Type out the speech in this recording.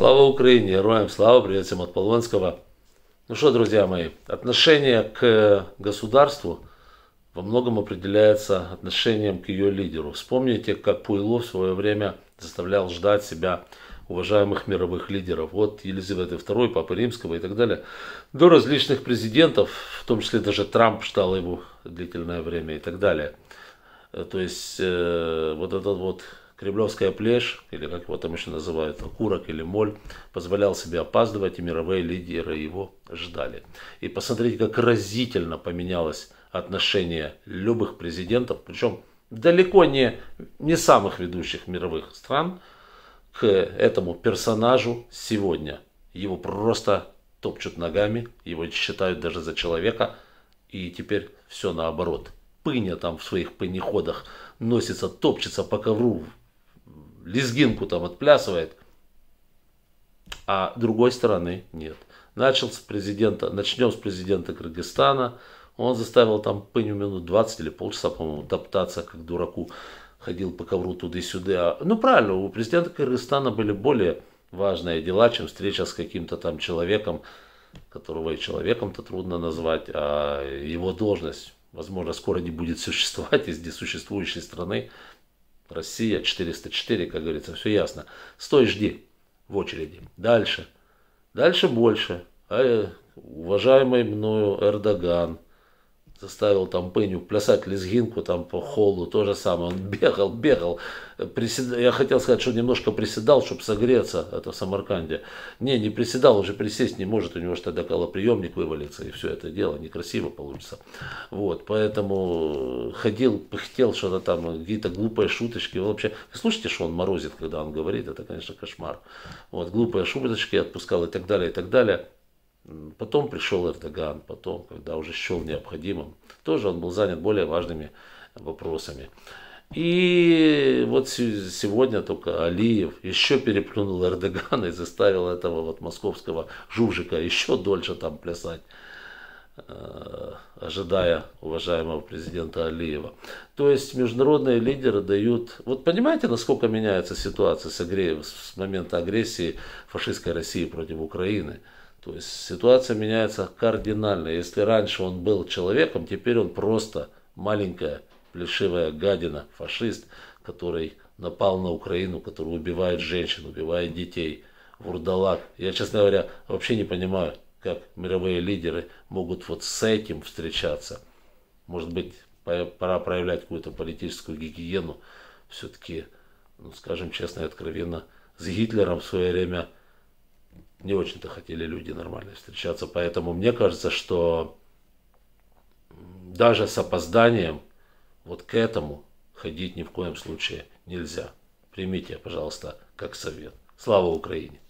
Слава Украине, героям слава, привет всем от Полонского. Ну что, друзья мои, отношение к государству во многом определяется отношением к ее лидеру. Вспомните, как Пуйло в свое время заставлял ждать себя уважаемых мировых лидеров, Вот Елизаветы II, Папы Римского и так далее, до различных президентов, в том числе даже Трамп ждал его длительное время и так далее. То есть э, вот этот вот Кремлевская плешь, или как его там еще называют, Курок или Моль, позволял себе опаздывать, и мировые лидеры его ждали. И посмотрите, как разительно поменялось отношение любых президентов, причем далеко не, не самых ведущих мировых стран, к этому персонажу сегодня. Его просто топчут ногами, его считают даже за человека, и теперь все наоборот. Пыня там в своих пыниходах носится, топчется по ковру, лезгинку там отплясывает, а другой стороны нет. Начал с президента, начнем с президента Кыргызстана. Он заставил там пыню минут 20 или полчаса, по-моему, топтаться, как дураку. Ходил по ковру туда-сюда. Ну, правильно, у президента Кыргызстана были более важные дела, чем встреча с каким-то там человеком, которого и человеком-то трудно назвать, а его должность, возможно, скоро не будет существовать из несуществующей страны. Россия 404, как говорится, все ясно. Стой, жди в очереди. Дальше. Дальше больше. А, уважаемый мною Эрдоган – заставил там Пеню плясать лезгинку там по холлу, то же самое. Он бегал, бегал. Присед... Я хотел сказать, что немножко приседал, чтобы согреться, это в Самарканде. Не, не приседал, уже присесть не может, у него же тогда колоприемник вывалится, и все это дело некрасиво получится. Вот, поэтому э, ходил, пыхтел что-то там, какие-то глупые шуточки. вообще, слушайте, что он морозит, когда он говорит, это, конечно, кошмар. Вот, глупые шуточки отпускал и так далее, и так далее. Потом пришел Эрдоган, потом, когда уже счел необходимым, тоже он был занят более важными вопросами. И вот сегодня только Алиев еще переплюнул Эрдогана и заставил этого вот московского жужика еще дольше там плясать, э, ожидая уважаемого президента Алиева. То есть международные лидеры дают... Вот понимаете, насколько меняется ситуация с, агре... с момента агрессии фашистской России против Украины – то есть ситуация меняется кардинально. Если раньше он был человеком, теперь он просто маленькая плешивая гадина, фашист, который напал на Украину, который убивает женщин, убивает детей, вурдалак. Я, честно говоря, вообще не понимаю, как мировые лидеры могут вот с этим встречаться. Может быть, пора проявлять какую-то политическую гигиену. Все-таки, ну, скажем честно и откровенно, с Гитлером в свое время – не очень-то хотели люди нормально встречаться. Поэтому мне кажется, что даже с опозданием вот к этому ходить ни в коем случае нельзя. Примите, пожалуйста, как совет. Слава Украине!